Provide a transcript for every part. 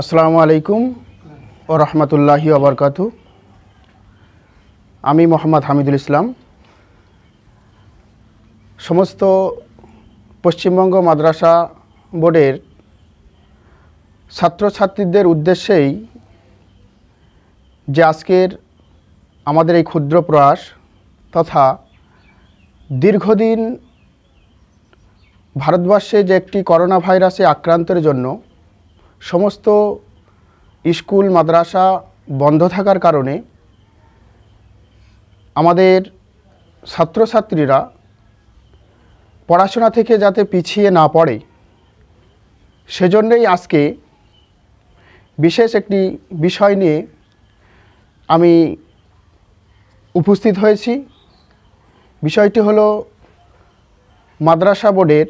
আসসালামু আলাইকুম ও রহমতুল্লাহি আবরকাত আমি মোহাম্মদ হামিদুল ইসলাম সমস্ত পশ্চিমবঙ্গ মাদ্রাসা বোর্ডের ছাত্রছাত্রীদের উদ্দেশ্যেই যে আজকের আমাদের এই ক্ষুদ্র প্রয়াস তথা দীর্ঘদিন ভারতবর্ষে যে একটি করোনা ভাইরাসে আক্রান্তের জন্য সমস্ত স্কুল মাদ্রাসা বন্ধ থাকার কারণে আমাদের ছাত্রছাত্রীরা পড়াশোনা থেকে যাতে পিছিয়ে না পড়ে সেজন্যই আজকে বিশেষ একটি বিষয় নিয়ে আমি উপস্থিত হয়েছি বিষয়টি হলো মাদ্রাসা বোর্ডের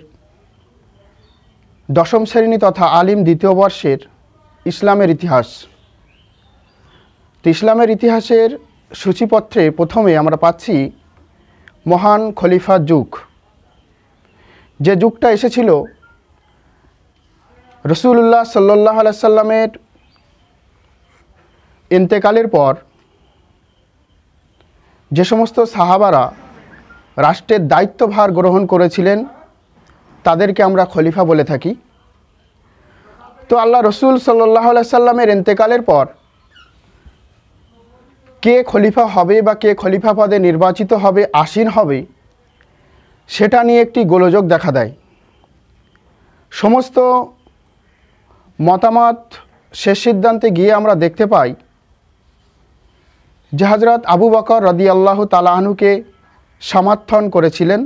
দশম শ্রেণী তথা আলিম দ্বিতীয় বর্ষের ইসলামের ইতিহাস তো ইসলামের ইতিহাসের সূচিপত্রে প্রথমে আমরা পাচ্ছি মহান খলিফা যুগ যে যুগটা এসেছিল রসুল্লাহ সাল্লাহ আলাইসাল্লামের ইন্তেকালের পর যে সমস্ত সাহাবারা রাষ্ট্রের দায়িত্বভার গ্রহণ করেছিলেন তাদেরকে আমরা খলিফা বলে থাকি তো আল্লাহ রসুল সাল্লাহ সাল্লামের এন্তেকালের পর কে খলিফা হবে বা কে খলিফা পদে নির্বাচিত হবে আসীন হবে সেটা নিয়ে একটি গোলযোগ দেখা দেয় সমস্ত মতামত শেষ সিদ্ধান্তে গিয়ে আমরা দেখতে পাই যে আবু বকর রদি আল্লাহ তালাহনুকে সমর্থন করেছিলেন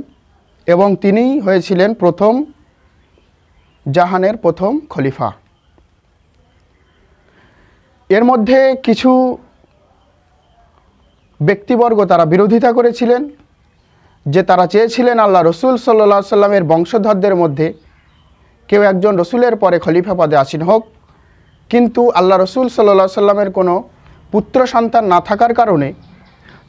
এবং তিনিই হয়েছিলেন প্রথম জাহানের প্রথম খলিফা এর মধ্যে কিছু ব্যক্তিবর্গ তারা বিরোধিতা করেছিলেন যে তারা চেয়েছিলেন আল্লাহ রসুল সাল্লা সাল্লামের বংশধরদের মধ্যে কেউ একজন রসুলের পরে খলিফা পদে আসীন হোক কিন্তু আল্লাহ রসুল সাল্লা সাল্লামের কোনো পুত্র সন্তান না থাকার কারণে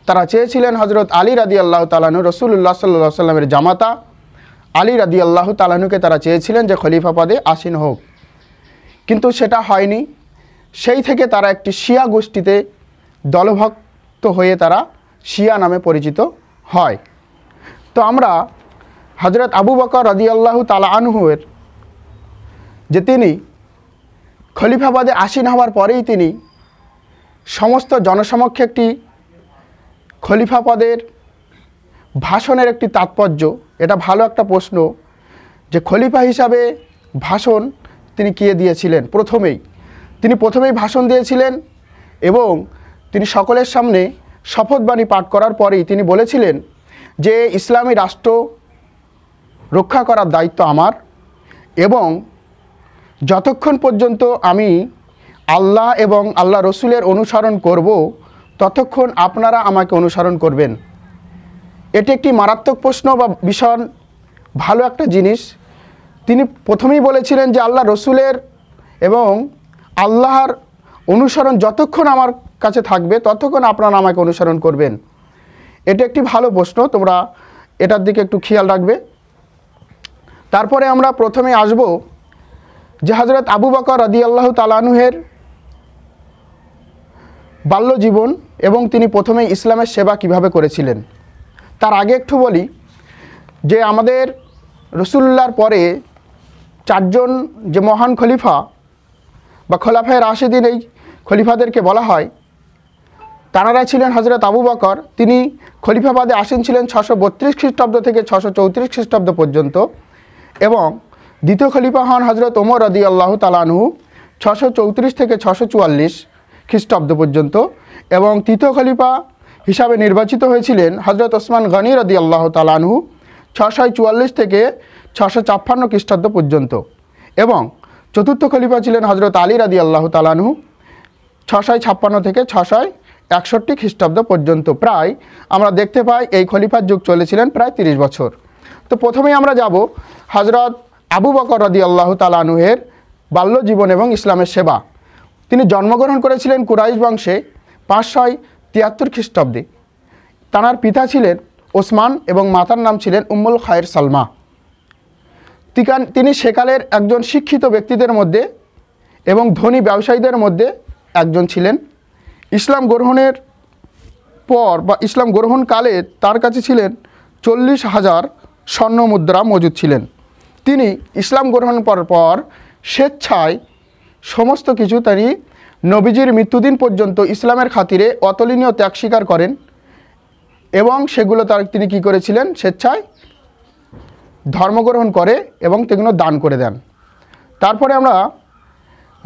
তারা চেয়েছিলেন হজরত আলী রাদি আল্লাহ তালানু রসুল্লাহ সাল্লা সাল্লামের জামাতা আলী রাদি আল্লাহ তালানুকে তারা চেয়েছিলেন যে খলিফা পদে আসীন হোক কিন্তু সেটা হয়নি সেই থেকে তারা একটি শিয়া গোষ্ঠীতে দলভক্ত হয়ে তারা শিয়া নামে পরিচিত হয় তো আমরা হজরত আবু বকর রাজি আল্লাহ তালা আনহুয়ের যে তিনি খলিফাবাদে আসীন হওয়ার পরেই তিনি সমস্ত জনসমক্ষে একটি খলিফা পদের ভাষণের একটি তাৎপর্য এটা ভালো একটা প্রশ্ন যে খলিফা হিসাবে ভাষণ তিনি কে দিয়েছিলেন প্রথমেই তিনি প্রথমেই ভাষণ দিয়েছিলেন এবং তিনি সকলের সামনে শপথবাণী পাঠ করার পরেই তিনি বলেছিলেন যে ইসলামী রাষ্ট্র রক্ষা করার দায়িত্ব আমার এবং যতক্ষণ পর্যন্ত আমি আল্লাহ এবং আল্লাহ রসুলের অনুসরণ করব ততক্ষণ আপনারা আমাকে অনুসরণ করবেন এটি একটি মারাত্মক প্রশ্ন বা ভীষণ ভালো একটা জিনিস তিনি প্রথমেই বলেছিলেন যে আল্লাহ রসুলের এবং আল্লাহর অনুসরণ যতক্ষণ আমার কাছে থাকবে ততক্ষণ আপনারা আমাকে অনুসরণ করবেন এটি একটি ভালো প্রশ্ন তোমরা এটার দিকে একটু খেয়াল রাখবে তারপরে আমরা প্রথমে আসব যে হজরত আবু বকর রদি আল্লাহ তালানুহের বাল্যজীবন এবং তিনি প্রথমে ইসলামের সেবা কিভাবে করেছিলেন তার আগে একটু বলি যে আমাদের রসুল্লার পরে চারজন যে মহান খলিফা বা খোলাফায় রাশেদিন এই খলিফাদেরকে বলা হয় তাঁরা ছিলেন হজরত আবু বকর তিনি খলিফাবাদে আসীন ছিলেন ছশো বত্রিশ খ্রিস্টাব্দ থেকে ছশো চৌত্রিশ খ্রিস্টাব্দ পর্যন্ত এবং দ্বিতীয় খলিফা হন হজরত ওমর রদি আল্লাহ তালানহু ছশো চৌত্রিশ থেকে ছশো চুয়াল্লিশ খ্রিস্টাব্দ পর্যন্ত এবং তৃতীয় খলিফা হিসাবে নির্বাচিত হয়েছিলেন হজরত ওসমান গানি রদি আল্লাহ তালানহু ছশয় চুয়াল্লিশ থেকে ছশো ছাপ্পান্ন খ্রিস্টাব্দ পর্যন্ত এবং চতুর্থ খলিফা ছিলেন হজরত আলী রাদি আল্লাহ তালানহু ছশয় ছাপ্পান্ন থেকে ছশয় একষট্টি খ্রিস্টাব্দ পর্যন্ত প্রায় আমরা দেখতে পাই এই খলিফার যুগ চলেছিলেন প্রায় তিরিশ বছর তো প্রথমেই আমরা যাব হজরত আবু বকর রদি আল্লাহ তালানুহের বাল্যজীবন এবং ইসলামের সেবা তিনি জন্মগ্রহণ করেছিলেন কুরাইশ বংশে পাঁচশয় তিয়াত্তর খ্রিস্টাব্দে তাঁর পিতা ছিলেন ওসমান এবং মাতার নাম ছিলেন উম্মুল খায়ের সালমা তিনি সেকালের একজন শিক্ষিত ব্যক্তিদের মধ্যে এবং ধনী ব্যবসায়ীদের মধ্যে একজন ছিলেন ইসলাম গ্রহণের পর বা ইসলাম গ্রহণকালে তার কাছে ছিলেন চল্লিশ হাজার স্বর্ণ মুদ্রা মজুদ ছিলেন তিনি ইসলাম গ্রহণ পর পর স্বেচ্ছায় সমস্ত কিছু তিনি নবীজির মৃত্যুদিন পর্যন্ত ইসলামের খাতিরে অতলনীয় ত্যাগ স্বীকার করেন এবং সেগুলো তার তিনি কি করেছিলেন স্বেচ্ছায় ধর্মগ্রহণ করে এবং তেগুলো দান করে দেন তারপরে আমরা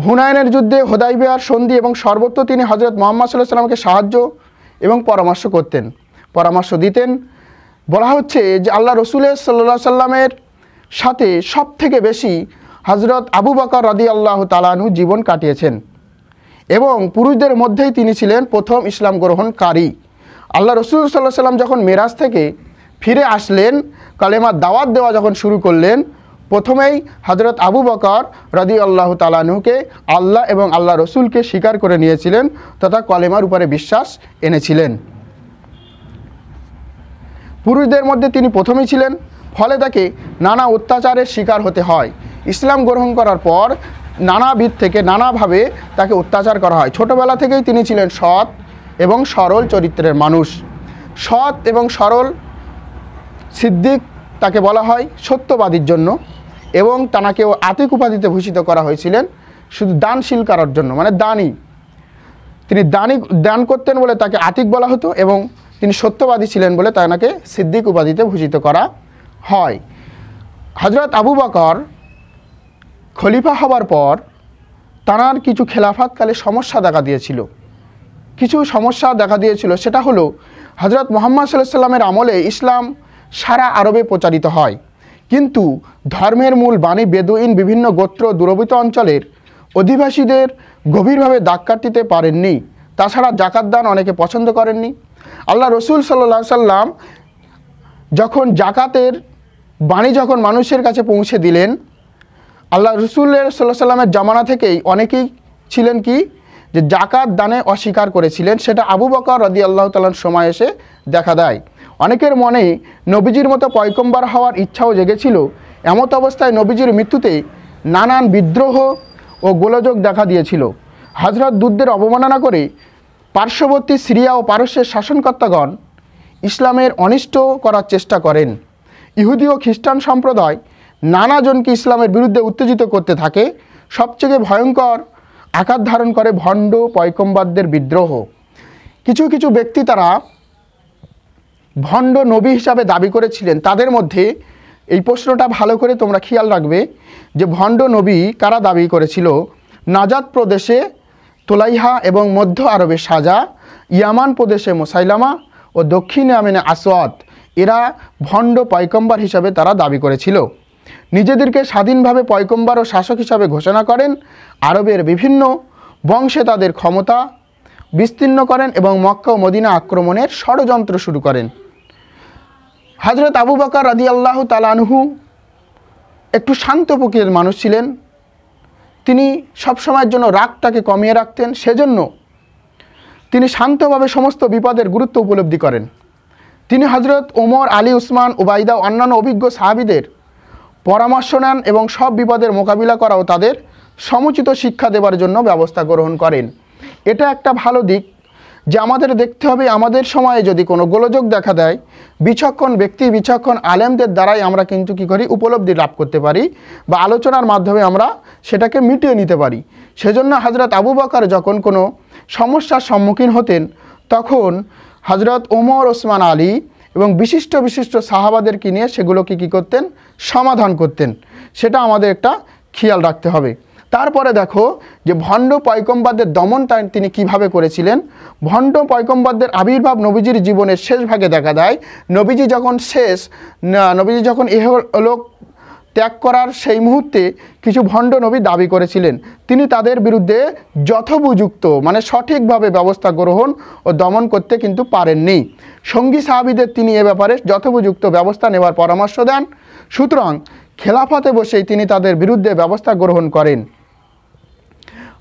হুনায়নের যুদ্ধে হোদাইবিয়ার সন্ধি এবং সর্বত্র তিনি হজরত মোহাম্মদ সাল্লাহ সাল্লামকে সাহায্য এবং পরামর্শ করতেন পরামর্শ দিতেন বলা হচ্ছে যে আল্লাহ রসুলের সাল্লাহ সাল্লামের সাথে সব থেকে বেশি হজরত আবু বাকর রদি আল্লাহ তালানহু জীবন কাটিয়েছেন এবং পুরুষদের মধ্যেই তিনি ছিলেন প্রথম ইসলাম গ্রহণকারী আল্লাহ রসুল সাল্লাহ সাল্লাম যখন মেরাজ থেকে ফিরে আসলেন কালেমা দাওয়াত দেওয়া যখন শুরু করলেন প্রথমেই হজরত আবু বকর রদি আল্লাহ তালানুকে আল্লাহ এবং আল্লাহ রসুলকে স্বীকার করে নিয়েছিলেন তথা কলেমার উপরে বিশ্বাস এনেছিলেন পুরুষদের মধ্যে তিনি প্রথমেই ছিলেন ফলে তাকে নানা অত্যাচারের শিকার হতে হয় ইসলাম গ্রহণ করার পর নানাবিধ থেকে নানাভাবে তাকে অত্যাচার করা হয় ছোটবেলা থেকেই তিনি ছিলেন সৎ এবং সরল চরিত্রের মানুষ সৎ এবং সরল সিদ্দিক তাকে বলা হয় সত্যবাদীর জন্য এবং তানাকেও আতিক উপাধিতে ভূষিত করা হয়েছিলেন শুধু দানশীল করার জন্য মানে দানি তিনি দানি দান করতেন বলে তাকে আতিক বলা হতো এবং তিনি সত্যবাদী ছিলেন বলে তানাকে সিদ্দিক উপাধিতে ভূষিত করা হয় হজরত আবু বকর খলিফা হবার পর তাঁর কিছু খেলাফাতকালে সমস্যা দেখা দিয়েছিল কিছু সমস্যা দেখা দিয়েছিল সেটা হলো হজরত মোহাম্মদ সাল্লাহ সাল্লামের আমলে ইসলাম সারা আরবে প্রচারিত হয় কিন্তু ধর্মের মূল বাণী বেদুইন বিভিন্ন গোত্র দূরবৃত অঞ্চলের অধিবাসীদের গভীরভাবে দাগ কাটতে পারেননি তাছাড়া জাকাত দান অনেকে পছন্দ করেননি আল্লাহ রসুল সাল্লাহ সাল্লাম যখন জাকাতের বাণী যখন মানুষের কাছে পৌঁছে দিলেন আল্লাহ রসুল্লের সাল্লাহ সাল্লামের জামানা থেকেই অনেকেই ছিলেন কি যে জাকাত দানে অস্বীকার করেছিলেন সেটা আবু বকর রদি আল্লাহ তালার সময় এসে দেখা দেয় অনেকের মনে নবীজির মতো পয়কম্বার হওয়ার ইচ্ছাও জেগেছিল এমত অবস্থায় নবীজির মৃত্যুতে নানান বিদ্রোহ ও গোলযোগ দেখা দিয়েছিল হজরত দুধদের অবমাননা করে পার্শ্ববর্তী সিরিয়া ও পারস্যের শাসনকর্তাগণ ইসলামের অনিষ্ট করার চেষ্টা করেন ইহুদি ও খ্রিস্টান সম্প্রদায় নানাজনকে ইসলামের বিরুদ্ধে উত্তেজিত করতে থাকে সবচেয়ে ভয়ঙ্কর আকার ধারণ করে ভণ্ড পয়কম্বাদদের বিদ্রোহ কিছু কিছু ব্যক্তি তারা ভণ্ড নবী হিসাবে দাবি করেছিলেন তাদের মধ্যে এই প্রশ্নটা ভালো করে তোমরা খেয়াল রাখবে যে ভণ্ড নবী কারা দাবি করেছিল নাজাদ প্রদেশে তোলাইহা এবং মধ্য আরবে সাজা ইয়ামান প্রদেশে মোসাইলামা ও দক্ষিণ আমিনে আসওয়াত এরা ভণ্ড পয়কম্বর হিসাবে তারা দাবি করেছিল নিজেদেরকে স্বাধীনভাবে পয়কম্বর ও শাসক হিসাবে ঘোষণা করেন আরবের বিভিন্ন বংশে তাদের ক্ষমতা বিস্তীর্ণ করেন এবং মক্কা ও মদিনা আক্রমণের ষড়যন্ত্র শুরু করেন হজরত আবু বাকার রাদি আল্লাহ তালানহু একটু শান্ত প্রকৃতির মানুষ ছিলেন তিনি সবসময়ের জন্য রাগটাকে কমিয়ে রাখতেন সেজন্য তিনি শান্তভাবে সমস্ত বিপদের গুরুত্ব উপলব্ধি করেন তিনি হজরত ওমর আলী উসমান উবাইদা অন্যান্য অভিজ্ঞ সাহাবিদের পরামর্শ নেন এবং সব বিপদের মোকাবিলা করাও তাদের সমুচিত শিক্ষা দেবার জন্য ব্যবস্থা গ্রহণ করেন এটা একটা ভালো দিক যে আমাদের দেখতে হবে আমাদের সময়ে যদি কোনো গোলযোগ দেখা দেয় বিচক্ষণ ব্যক্তি বিচক্ষণ আলেমদের দ্বারাই আমরা কিন্তু কি করি উপলব্ধি লাভ করতে পারি বা আলোচনার মাধ্যমে আমরা সেটাকে মিটিয়ে নিতে পারি সেজন্য হজরত আবু বাকার যখন কোনো সমস্যার সম্মুখীন হতেন তখন হজরত ওমর ওসমান আলী এবং বিশিষ্ট বিশিষ্ট সাহাবাদেরকে নিয়ে সেগুলোকে কী করতেন সমাধান করতেন সেটা আমাদের একটা খেয়াল রাখতে হবে তারপরে দেখো যে ভণ্ড পয়কম্বাদের দমন তিনি কিভাবে করেছিলেন ভণ্ড পয়কম্বাদের আবির্ভাব নবীজির জীবনের শেষ ভাগে দেখা দেয় নবীজি যখন শেষ নবীজি যখন এহলোক ত্যাগ করার সেই মুহূর্তে কিছু ভণ্ড নবী দাবি করেছিলেন তিনি তাদের বিরুদ্ধে যথোপযুক্ত মানে সঠিকভাবে ব্যবস্থা গ্রহণ ও দমন করতে কিন্তু পারেননি সঙ্গী সাহাবিদের তিনি এ ব্যাপারে যথোপযুক্ত ব্যবস্থা নেওয়ার পরামর্শ দেন সুতরাং খেলাফতে বসেই তিনি তাদের বিরুদ্ধে ব্যবস্থা গ্রহণ করেন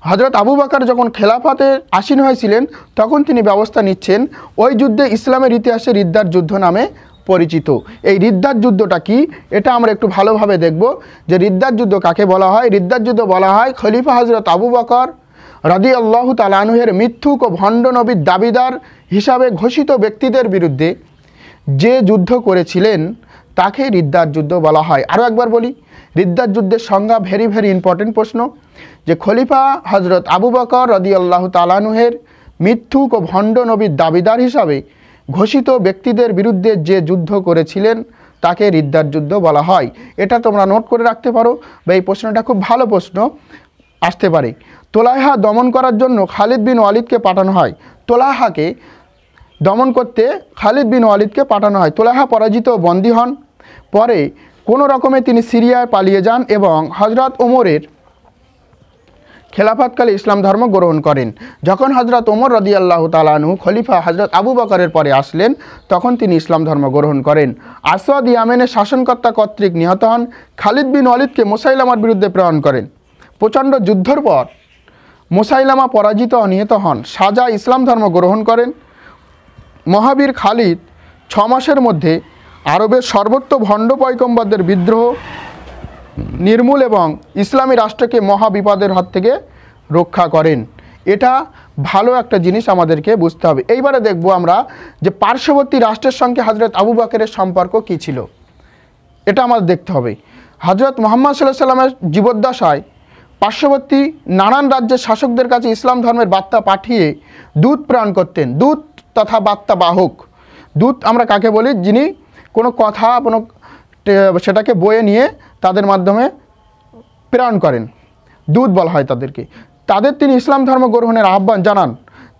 হজরত আবু বাকার যখন খেলাফতে আসীন হয়েছিলেন তখন তিনি ব্যবস্থা নিচ্ছেন ওই যুদ্ধে ইসলামের ইতিহাসে রিদ্দার যুদ্ধ নামে পরিচিত এই রিদ্দার যুদ্ধটা কি এটা আমরা একটু ভালোভাবে দেখব যে রিদ্দার যুদ্ধ কাকে বলা হয় রিদ্দার যুদ্ধ বলা হয় খলিফা হজরত আবু বকর রাদি আল্লাহ তালানহের মিথ্যুক ও ভণ্ড নবীর দাবিদার হিসাবে ঘোষিত ব্যক্তিদের বিরুদ্ধে যে যুদ্ধ করেছিলেন তাকে রিদ্দার যুদ্ধ বলা হয় আরও একবার বলি রিদ্দার যুদ্ধের সংজ্ঞা ভেরি ভেরি ইম্পর্টেন্ট প্রশ্ন যে খলিফা হজরত আবু বকর রদি আল্লাহ তালানুহের মিথ্যুক ও ভণ্ড নবীর দাবিদার হিসাবে ঘোষিত ব্যক্তিদের বিরুদ্ধে যে যুদ্ধ করেছিলেন তাকে রিদ্দার যুদ্ধ বলা হয় এটা তোমরা নোট করে রাখতে পারো বা এই প্রশ্নটা খুব ভালো প্রশ্ন আসতে পারে তোলাহা দমন করার জন্য খালিদ বিন ওয়ালিদকে পাঠানো হয় তোলাহাকে দমন করতে খালিদ বিন ওয়ালিদকে পাঠানো হয় তোলাহা পরাজিত বন্দী হন পরে কোনো রকমে তিনি সিরিয়ায় পালিয়ে যান এবং হজরত ওমরের খেলাফতকালে ইসলাম ধর্ম গ্রহণ করেন যখন হজরত ওমর রদি আল্লাহ তালানু খলিফা হজরত আবু বকরের পরে আসলেন তখন তিনি ইসলাম ধর্ম গ্রহণ করেন আসওয়াদ ইয়ামেনের শাসনকর্তা কর্তৃক নিহত হন খালিদ বিন অলিদকে মোসাইলামার বিরুদ্ধে প্রেরণ করেন প্রচণ্ড যুদ্ধর পর মোসাইলামা পরাজিত নিহত হন সাজা ইসলাম ধর্ম গ্রহণ করেন মহাবীর খালিদ ছ মাসের মধ্যে আরবের সর্বত্র ভণ্ড পয়কম্বরদের বিদ্রোহ নির্মূল এবং ইসলামী রাষ্ট্রকে মহাবিপদের হাত থেকে রক্ষা করেন এটা ভালো একটা জিনিস আমাদেরকে বুঝতে হবে এইবারে দেখব আমরা যে পার্শ্ববর্তী রাষ্ট্রের সঙ্গে হজরত আবু বাকের সম্পর্ক কি ছিল এটা আমাদের দেখতে হবে হজরত মোহাম্মদ সাল্লাহ সাল্লামের জীবদ্দশায় পার্শ্ববর্তী নানান রাজ্যের শাসকদের কাছে ইসলাম ধর্মের বার্তা পাঠিয়ে দুধ প্রাণ করতেন দুধ তথা বার্তা বাহক দূত আমরা কাকে বলি যিনি কোনো কথা কোনো সেটাকে বয়ে নিয়ে তাদের মাধ্যমে প্রেরণ করেন দুধ বলা হয় তাদেরকে তাদের তিনি ইসলাম ধর্ম গ্রহণের আহ্বান জানান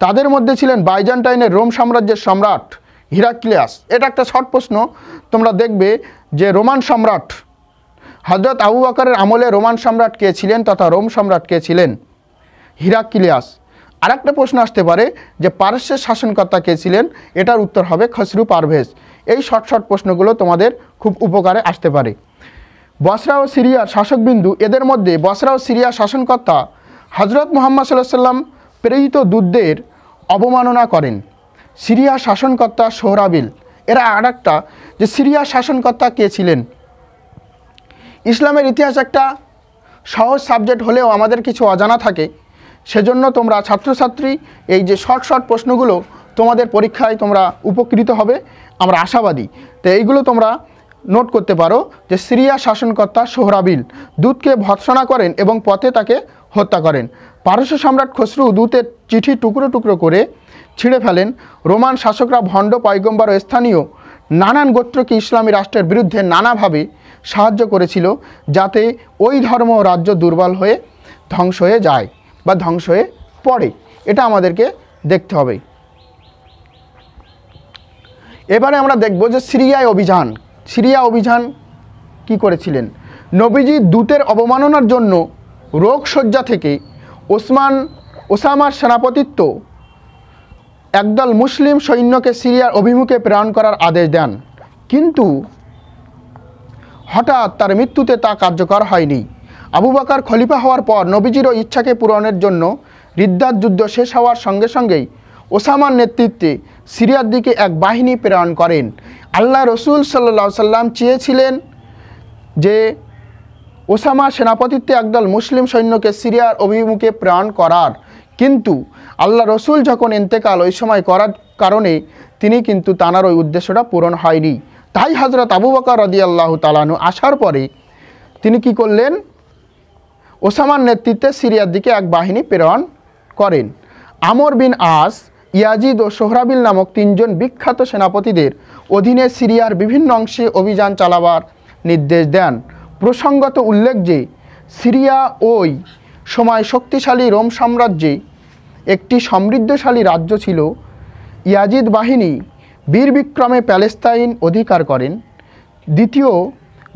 তাদের মধ্যে ছিলেন বাইজান্টাইনের রোম সাম্রাজ্যের সম্রাট হিরাক্লিয়াস এটা একটা শর্ট প্রশ্ন তোমরা দেখবে যে রোমান সম্রাট হজরত আবু আকারের আমলে রোমান সম্রাট কে ছিলেন তথা রোম সম্রাট কে ছিলেন হিরাক্লিয়াস আরেকটা প্রশ্ন আসতে পারে যে পারস্যের শাসনকর্তা কে ছিলেন এটার উত্তর হবে খসরু পারভেজ এই শর্ট শর্ট প্রশ্নগুলো তোমাদের খুব উপকারে আসতে পারে বসরা ও সিরিয়ার শাসকবিন্দু এদের মধ্যে বসরা ও সিরিয়ার শাসনকর্তা হজরত মোহাম্মদ সাল্লাহ সাল্লাম প্রেরিত দূতদের অবমাননা করেন সিরিয়া শাসনকর্তা সোহরাবিল এরা আর একটা যে সিরিয়া শাসনকর্তা কে ছিলেন ইসলামের ইতিহাস একটা সহজ সাবজেক্ট হলেও আমাদের কিছু অজানা থাকে সেজন্য তোমরা ছাত্রছাত্রী এই যে শর্ট শর্ট প্রশ্নগুলো তোমাদের পরীক্ষায় তোমরা উপকৃত হবে আমরা আশাবাদী তো এইগুলো তোমরা নোট করতে পারো যে সিরিয়া শাসনকর্তা সোহরাবিল দূতকে ভৎসনা করেন এবং পথে তাকে হত্যা করেন পারস্য সম্রাট খসরু দূতের চিঠি টুকরো টুকরো করে ছিঁড়ে ফেলেন রোমান শাসকরা ভণ্ড পয়গম্বর ও স্থানীয় নানান গোত্রকে ইসলামী রাষ্ট্রের বিরুদ্ধে নানাভাবে সাহায্য করেছিল যাতে ওই ধর্ম রাজ্য দুর্বল হয়ে ধ্বংস হয়ে যায় বা ধ্বংস হয়ে পড়ে এটা আমাদেরকে দেখতে হবে এবারে আমরা দেখব যে সিরিয়ায় অভিযান সিরিয়া অভিযান কি করেছিলেন নবীজি দূতের অবমাননার জন্য রোগশয্যা থেকে ওসমান ওসামার সেনাপতিত্ব একদল মুসলিম সৈন্যকে সিরিয়ার অভিমুখে প্রেরণ করার আদেশ দেন কিন্তু হঠাৎ তার মৃত্যুতে তা কার্যকর হয়নি আবু বাকার খলিফা হওয়ার পর নবীজিরও ইচ্ছাকে পূরণের জন্য রিদ্ধার যুদ্ধ শেষ হওয়ার সঙ্গে সঙ্গেই ওসামার নেতৃত্বে সিরিয়ার দিকে এক বাহিনী প্রেরণ করেন আল্লাহ রসুল সাল্লা সাল্লাম চেয়েছিলেন যে ওসামা সেনাপতিত্বে একদল মুসলিম সৈন্যকে সিরিয়ার অভিমুখে প্রাণ করার কিন্তু আল্লাহ রসুল যখন এন্তেকাল ওই সময় করার কারণে তিনি কিন্তু তাঁর ওই উদ্দেশ্যটা পূরণ হয়নি তাই হজরত আবু বকর রদি আল্লাহ তালানু আসার পরে তিনি কি করলেন ওসামার নেতৃত্বে সিরিয়ার দিকে এক বাহিনী প্রেরণ করেন আমর বিন আস ইয়াজিদ ও সোহরাবিল নামক তিনজন বিখ্যাত সেনাপতিদের অধীনে সিরিয়ার বিভিন্ন অংশে অভিযান চালাবার নির্দেশ দেন প্রসঙ্গত উল্লেখ যে সিরিয়া ওই সময় শক্তিশালী রোম সাম্রাজ্যে একটি সমৃদ্ধশালী রাজ্য ছিল ইয়াজিদ বাহিনী বীর বিক্রমে প্যালেস্তাইন অধিকার করেন দ্বিতীয়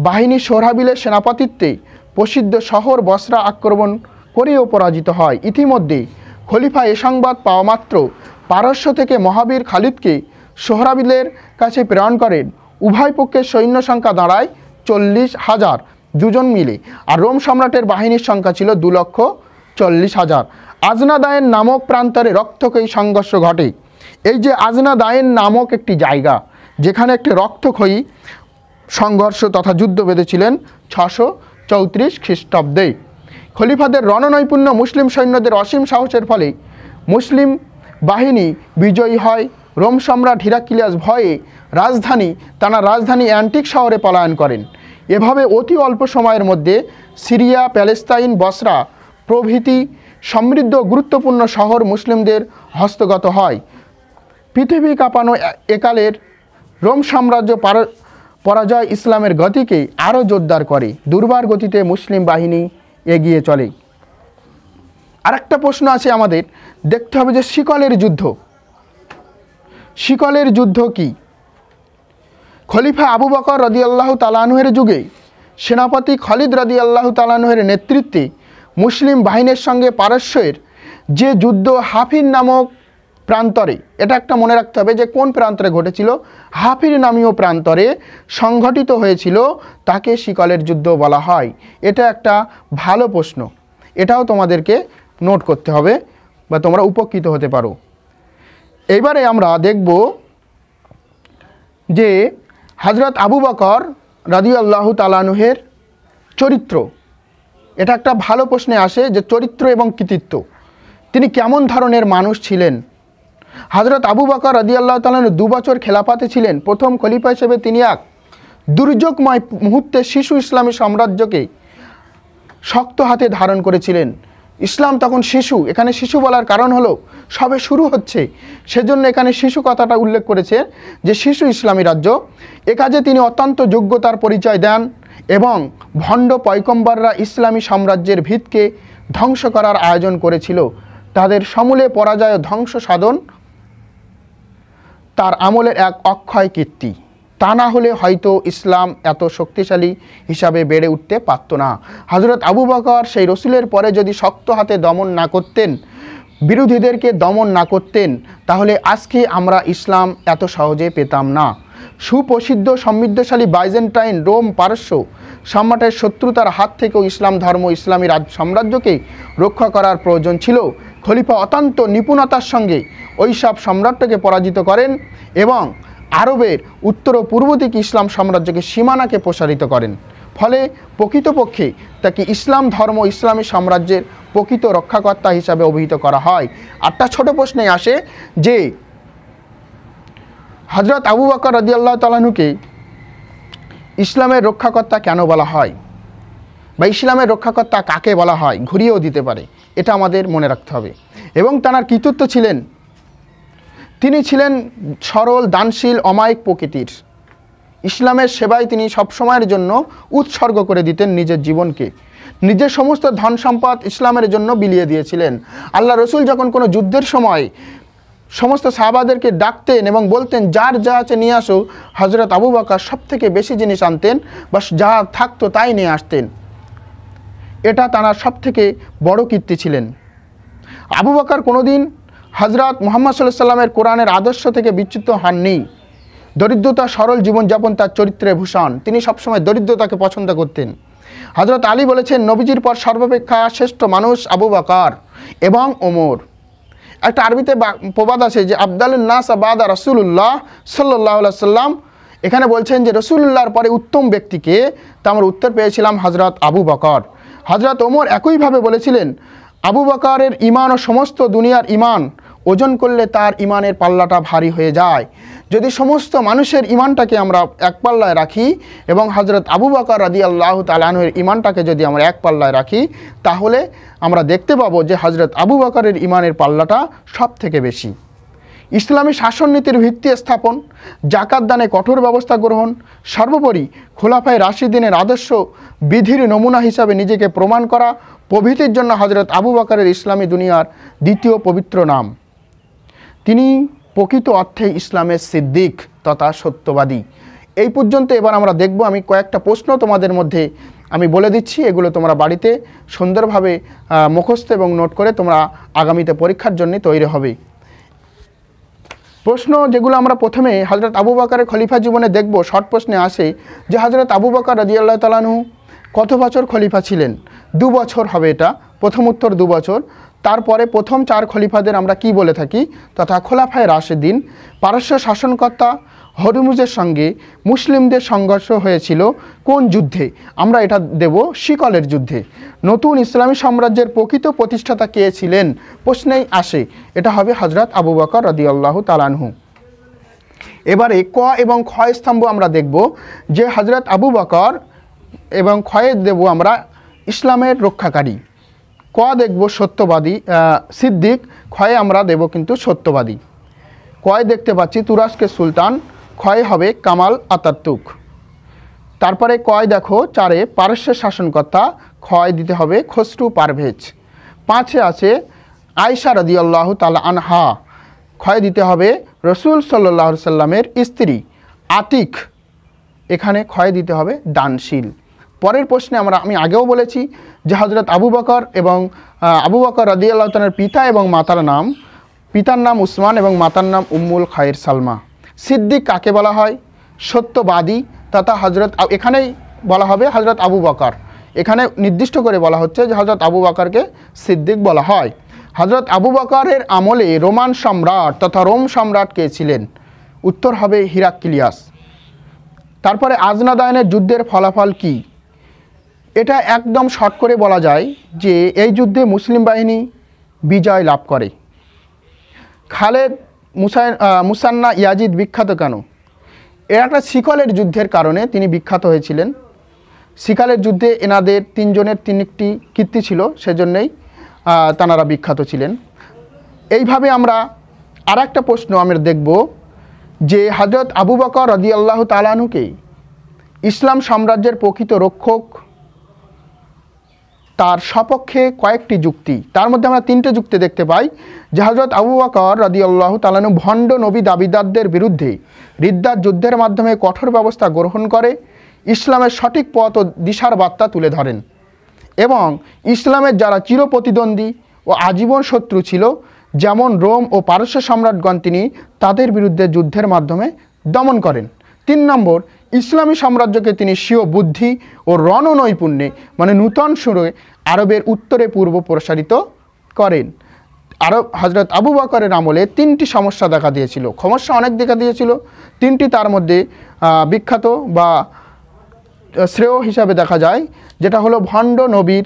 বাহিনী সোহরাবিলের সেনাপতিত্বে প্রসিদ্ধ শহর বসরা আক্রমণ করেও পরাজিত হয় ইতিমধ্যে খলিফা এ সংবাদ পাওয়া মাত্র পারস্য থেকে মহাবীর খালিদকে সোহরাবিলের কাছে প্রেরণ করেন উভয় পক্ষের সৈন্য সংখ্যা দাঁড়ায় চল্লিশ হাজার দুজন মিলে আর রোম সম্রাটের বাহিনীর সংখ্যা ছিল দু লক্ষ চল্লিশ হাজার আজনাদায়ের নামক প্রান্তরে রক্তক্ষয়ী সংঘর্ষ ঘটে এই যে আজনাদায়ের নামক একটি জায়গা যেখানে একটি রক্তক্ষয়ী সংঘর্ষ তথা যুদ্ধ বেঁধেছিলেন ছশো চৌত্রিশ খ্রিস্টাব্দে খলিফাদের রণনৈপুণ্য মুসলিম সৈন্যদের অসীম সাহসের ফলে মুসলিম বাহিনী বিজয়ী হয় রোম সম্রাট হিরাকিলিয়াস ভয়ে রাজধানী তারা রাজধানী অ্যান্টিক শহরে পলায়ন করেন এভাবে অতি অল্প সময়ের মধ্যে সিরিয়া প্যালেস্তাইন বসরা প্রভৃতি সমৃদ্ধ গুরুত্বপূর্ণ শহর মুসলিমদের হস্তগত হয় পৃথিবী কাঁপানো একালের রোম সাম্রাজ্য পরাজয় ইসলামের গতিকে আরও জোরদার করে দুর্বার গতিতে মুসলিম বাহিনী এগিয়ে চলে আরেকটা প্রশ্ন আছে আমাদের দেখতে হবে যে শিকলের যুদ্ধ শিকলের যুদ্ধ কি খলিফা আবু বকর রদি আল্লাহ তালানুহের যুগে সেনাপতি খলিদ আল্লাহ তালানুহের নেতৃত্বে মুসলিম বাহিনীর সঙ্গে পারস্যের যে যুদ্ধ হাফির নামক প্রান্তরে এটা একটা মনে রাখতে হবে যে কোন প্রান্তরে ঘটেছিল হাফির নামীয় প্রান্তরে সংঘটিত হয়েছিল তাকে শিকলের যুদ্ধ বলা হয় এটা একটা ভালো প্রশ্ন এটাও তোমাদেরকে নোট করতে হবে বা তোমরা উপকৃত হতে পারো এবারে আমরা দেখব যে হজরত আবু বকর রাজি আল্লাহ তালানুহের চরিত্র এটা একটা ভালো প্রশ্নে আসে যে চরিত্র এবং কৃতিত্ব তিনি কেমন ধরনের মানুষ ছিলেন হজরত আবু বকর রাজি আল্লাহ তালানু দু বছর খেলাফাতে ছিলেন প্রথম খলিফা হিসেবে তিনি এক দুর্যোগময় মুহূর্তে শিশু ইসলামী সাম্রাজ্যকে শক্ত হাতে ধারণ করেছিলেন ইসলাম তখন শিশু এখানে শিশু বলার কারণ হলো সবে শুরু হচ্ছে সেজন্য এখানে শিশু কথাটা উল্লেখ করেছে যে শিশু ইসলামী রাজ্য একাজে তিনি অত্যন্ত যোগ্যতার পরিচয় দেন এবং ভণ্ড পয়কম্বররা ইসলামী সাম্রাজ্যের ভিতকে ধ্বংস করার আয়োজন করেছিল তাদের সমূলে পরাজয় ধ্বংস সাধন তার আমলের এক অক্ষয় কীর্তি তা না হলে হয়তো ইসলাম এত শক্তিশালী হিসাবে বেড়ে উঠতে পারত না হজরত আবু বকর সেই রসুলের পরে যদি শক্ত হাতে দমন না করতেন বিরোধীদেরকে দমন না করতেন তাহলে আজকে আমরা ইসলাম এত সহজে পেতাম না সুপ্রসিদ্ধ সমৃদ্ধশালী বাইজেন্টাইন রোম পারস্য সম্রাটের শত্রুতার হাত থেকেও ইসলাম ধর্ম ইসলামী রাজ সাম্রাজ্যকে রক্ষা করার প্রয়োজন ছিল খলিফা অত্যন্ত নিপুণতার সঙ্গে ওই সব পরাজিত করেন এবং আরবের উত্তর ও পূর্ব দিক ইসলাম সাম্রাজ্যকে সীমানাকে প্রসারিত করেন ফলে প্রকৃতপক্ষে তাকে ইসলাম ধর্ম ইসলামী সাম্রাজ্যের প্রকৃত রক্ষাকর্তা হিসাবে অভিহিত করা হয় আর তা ছোট প্রশ্নে আসে যে হজরত আবু বাকর রদিয়াল্লাহ তালানুকে ইসলামের রক্ষাকর্তা কেন বলা হয় বা ইসলামের রক্ষাকর্তা কাকে বলা হয় ঘুরিয়েও দিতে পারে এটা আমাদের মনে রাখতে হবে এবং তাঁর কৃতিত্ব ছিলেন তিনি ছিলেন সরল দানশীল অমায়িক প্রকৃতির ইসলামের সেবায় তিনি সবসময়ের জন্য উৎসর্গ করে দিতেন নিজের জীবনকে নিজের সমস্ত ধন সম্পদ ইসলামের জন্য বিলিয়ে দিয়েছিলেন আল্লাহ রসুল যখন কোনো যুদ্ধের সময় সমস্ত সাহাবাদেরকে ডাকতেন এবং বলতেন যার যা আছে নিয়ে আসো হজরত আবু বাকার সব থেকে বেশি জিনিস আনতেন বা যা থাকতো তাই নিয়ে আসতেন এটা তাঁরা সব থেকে বড় কীর্তি ছিলেন আবু বাকার কোনো দিন হজরত মোহাম্মদ সাল্লাহ সাল্লামের কোরআনের আদর্শ থেকে বিচ্যুত হননি দরিদ্রতা সরল জীবনযাপন তার চরিত্রে ভূষণ তিনি সবসময় দরিদ্রতাকে পছন্দ করতেন হজরত আলী বলেছেন নবীজির পর সর্বাপেক্ষা শ্রেষ্ঠ মানুষ আবু বাকার এবং ওমর একটা আরবিতে প্রবাদ আছে যে আবদালুল নাস আবাদা রসুল্লাহ সাল্লাহ সাল্লাম এখানে বলছেন যে রসুল্লাহর পরে উত্তম ব্যক্তিকে তা আমরা উত্তর পেয়েছিলাম হজরত আবু বাকর হজরত ওমর একইভাবে বলেছিলেন আবু বাকারের ইমান ও সমস্ত দুনিয়ার ইমান ওজন করলে তার ইমানের পাল্লাটা ভারী হয়ে যায় যদি সমস্ত মানুষের ইমানটাকে আমরা এক পাল্লায় রাখি এবং হজরত আবু বাকর রাদি আল্লাহ তালানহের ইমানটাকে যদি আমরা এক পাল্লায় রাখি তাহলে আমরা দেখতে পাবো যে হজরত আবু বাকরের ইমানের পাল্লাটা সব থেকে বেশি ইসলামী শাসন নীতির ভিত্তি স্থাপন জাকাত দানে কঠোর ব্যবস্থা গ্রহণ সর্বোপরি খোলাফায় রাশিদ্দিনের আদর্শ বিধির নমুনা হিসাবে নিজেকে প্রমাণ করা প্রভৃতির জন্য হজরত আবু বাকারের ইসলামী দুনিয়ার দ্বিতীয় পবিত্র নাম তিনি প্রকৃত অর্থে ইসলামের সিদ্দিক তথা সত্যবাদী এই পর্যন্ত এবার আমরা দেখব আমি কয়েকটা প্রশ্ন তোমাদের মধ্যে আমি বলে দিচ্ছি এগুলো তোমরা বাড়িতে সুন্দরভাবে মুখস্থ এবং নোট করে তোমরা আগামীতে পরীক্ষার জন্য তৈরি হবে প্রশ্ন যেগুলো আমরা প্রথমে হজরত আবু বাকারের খলিফা জীবনে দেখব শর্ট প্রশ্নে আসে যে হজরত আবু বাকার রাজিয়াল্লাহ তালানু কত বছর খলিফা ছিলেন দু বছর হবে এটা প্রথম উত্তর দু বছর তারপরে প্রথম চার খলিফাদের আমরা কি বলে থাকি তথা খোলাফায় রাশেদিন পারস্য শাসনকর্তা হরমুজের সঙ্গে মুসলিমদের সংঘর্ষ হয়েছিল কোন যুদ্ধে আমরা এটা দেব শিকলের যুদ্ধে নতুন ইসলামী সাম্রাজ্যের প্রকৃত প্রতিষ্ঠাতা কে ছিলেন প্রশ্নেই আসে এটা হবে হজরত আবু বকর আল্লাহ তালানহু এবারে ক এবং ক্ষয় স্তম্ভ আমরা দেখব যে হজরত আবু বকর এবং খয়ের দেব আমরা ইসলামের রক্ষাকারী ক দেখব সত্যবাদী সিদ্দিক ক্ষয়ে আমরা দেব কিন্তু সত্যবাদী কয় দেখতে পাচ্ছি তুরস্কের সুলতান ক্ষয় হবে কামাল আতাত্তুক তারপরে কয় দেখো চারে পারস্যের শাসনকর্তা ক্ষয় দিতে হবে খসরু পারভেজ পাঁচে আছে আয়সা আল্লাহ তালা আনহা ক্ষয় দিতে হবে রসুল সাল্লাহ সাল্লামের স্ত্রী আতিক এখানে ক্ষয় দিতে হবে দানশীল পরের প্রশ্নে আমরা আমি আগেও বলেছি যে হজরত আবু বকর এবং আবু বকর রদি তালার পিতা এবং মাতার নাম পিতার নাম উসমান এবং মাতার নাম উম্মুল খায়ের সালমা সিদ্দিক কাকে বলা হয় সত্যবাদী তথা হজরত এখানেই বলা হবে হজরত আবু বকর এখানে নির্দিষ্ট করে বলা হচ্ছে যে হজরত আবু বকরকে সিদ্দিক বলা হয় হজরত আবু বকরের আমলে রোমান সম্রাট তথা রোম সম্রাট কে ছিলেন উত্তর হবে হিরাক্কিলিয়াস তারপরে আজনাদায়নের যুদ্ধের ফলাফল কী এটা একদম শর্ট করে বলা যায় যে এই যুদ্ধে মুসলিম বাহিনী বিজয় লাভ করে খালেদ মুসাই মুসান্না ইয়াজিদ বিখ্যাত কেন এরা একটা শিকলের যুদ্ধের কারণে তিনি বিখ্যাত হয়েছিলেন শিকালের যুদ্ধে এনাদের তিনজনের তিন একটি কীর্তি ছিল সেজন্যই তানারা বিখ্যাত ছিলেন এইভাবে আমরা আর একটা প্রশ্ন আমরা দেখব যে হজরত আবু বকর রদিয়াল্লাহ তালানুকে ইসলাম সাম্রাজ্যের প্রকৃত রক্ষক তার সপক্ষে কয়েকটি যুক্তি তার মধ্যে আমরা তিনটে যুক্তি দেখতে পাই যে হজরত আবু আকর আল্লাহ তালানু ভণ্ড নবী দাবিদারদের বিরুদ্ধে রিদ্দার যুদ্ধের মাধ্যমে কঠোর ব্যবস্থা গ্রহণ করে ইসলামের সঠিক পথ ও দিশার বার্তা তুলে ধরেন এবং ইসলামের যারা চিরপ্রতিদ্বন্দ্বী ও আজীবন শত্রু ছিল যেমন রোম ও পারস্য সম্রাটগণ তিনি তাদের বিরুদ্ধে যুদ্ধের মাধ্যমে দমন করেন তিন নম্বর ইসলামী সাম্রাজ্যকে তিনি স্বীয় বুদ্ধি ও রণনৈপুণ্যে মানে নূতন সুরে আরবের উত্তরে পূর্ব প্রসারিত করেন আরব হজরত আবু বাকরের আমলে তিনটি সমস্যা দেখা দিয়েছিল সমস্যা অনেক দেখা দিয়েছিল তিনটি তার মধ্যে বিখ্যাত বা শ্রেয় হিসাবে দেখা যায় যেটা হলো ভণ্ড নবীর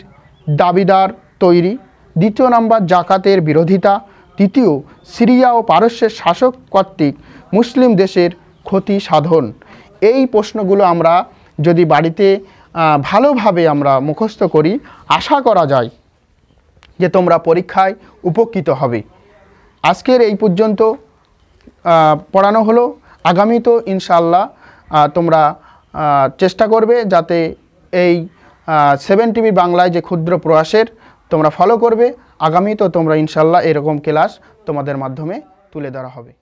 দাবিদার তৈরি দ্বিতীয় নাম্বার জাকাতের বিরোধিতা তৃতীয় সিরিয়া ও পারস্যের শাসক কর্তৃক মুসলিম দেশের ক্ষতি সাধন এই প্রশ্নগুলো আমরা যদি বাড়িতে ভালোভাবে আমরা মুখস্থ করি আশা করা যায় যে তোমরা পরীক্ষায় উপকৃত হবে আজকের এই পর্যন্ত পড়ানো হলো আগামী তো ইনশাল্লাহ তোমরা চেষ্টা করবে যাতে এই সেভেন টিভি বাংলায় যে ক্ষুদ্র প্রয়াসের তোমরা ফলো করবে আগামী তো তোমরা ইনশাল্লাহ এরকম ক্লাস তোমাদের মাধ্যমে তুলে ধরা হবে